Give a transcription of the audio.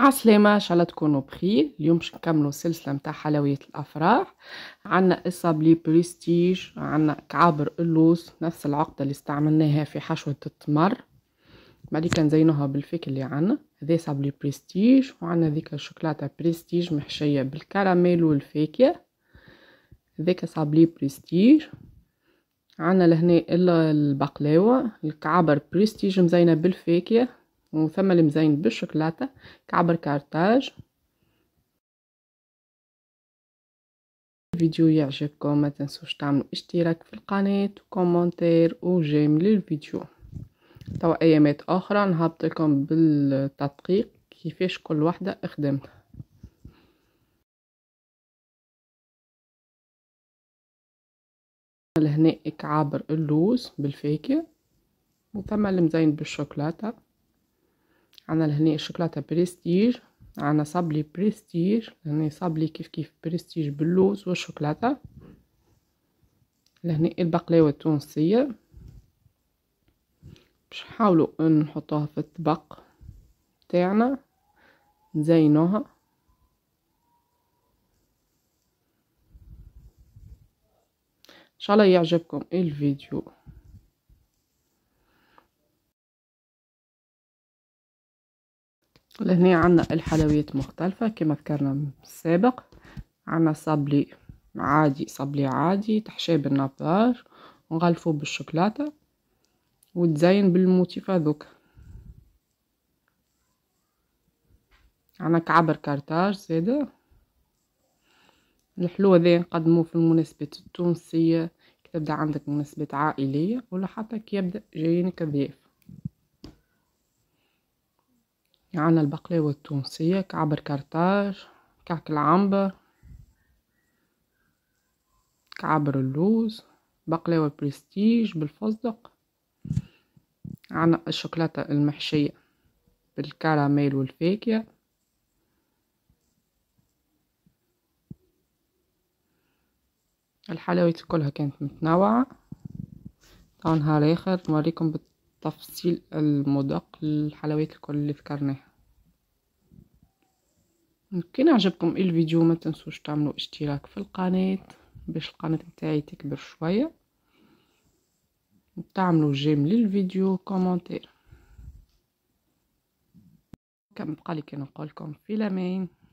عسلامة ان شاء الله تكونوا بخير اليوم باش نكملوا سلسله نتاع حلويات الافراح عندنا اسابلي بريستيج عندنا كعابر اللوز نفس العقده اللي استعملناها في حشوه التمر بعد نزينوها بالفيك اللي عندنا هذا سابلي بريستيج وعندنا ذيك الشوكولاته بريستيج محشيه بالكراميل والفاكهه ذيك سابلي بريستيج عندنا لهنا البقلاوه الكعابر بريستيج مزينه بالفاكهه وثم المزين بالشوكولاتة كعبر كارتاج الفيديو يعجبكم ما تنسوش تعملوا اشتراك في القناة وكومنتير وجيم للفيديو توا ايامات اخرى نهبط لكم بالتدقيق كيفاش كل واحدة خدمتها لهنا كعابر اللوز بالفاكهة وثم المزين بالشوكولاتة عنا لهنا الشوكولاته بريستيج عنا صابلي بريستيج هنا صابلي كيف كيف بريستيج باللوز والشوكولاته لهنا البقلاوه التونسيه باش نحاولو نحطوها في الطبق تاعنا نزينوها ان شاء الله يعجبكم الفيديو لهنا عنا الحلويات مختلفة كما ذكرنا السابق عنا صابلي عادي صابلي عادي تحشيه بالنبار ونغلفوه بالشوكولاتة وتزين بالموتيفة ذوك عنا كعبر كارتاج زادا الحلو ذي نقدمو في المناسبات التونسية كي تبدا عندك مناسبات عائلية ولا حتى كيبدأ جايينك الضيف عنا البقلاوة التونسية كعبر كرطاج كعك العنبر كعبر اللوز بقلاوة بريستيج بالفستق عنا الشوكولاتة المحشية بالكراميل والفاكهة الحلويات كلها كانت متنوعة طبعا نهار آخر نوريكم بت... تفصيل المذاق للحلويات الكل اللي ذكرناها كان عجبكم الفيديو ما تنسوش تعملوا اشتراك في القناة باش القناة متاعي تكبر شوية وتعملوا جيم للفيديو كومنتير كان بقالي كان نقولكم في لامين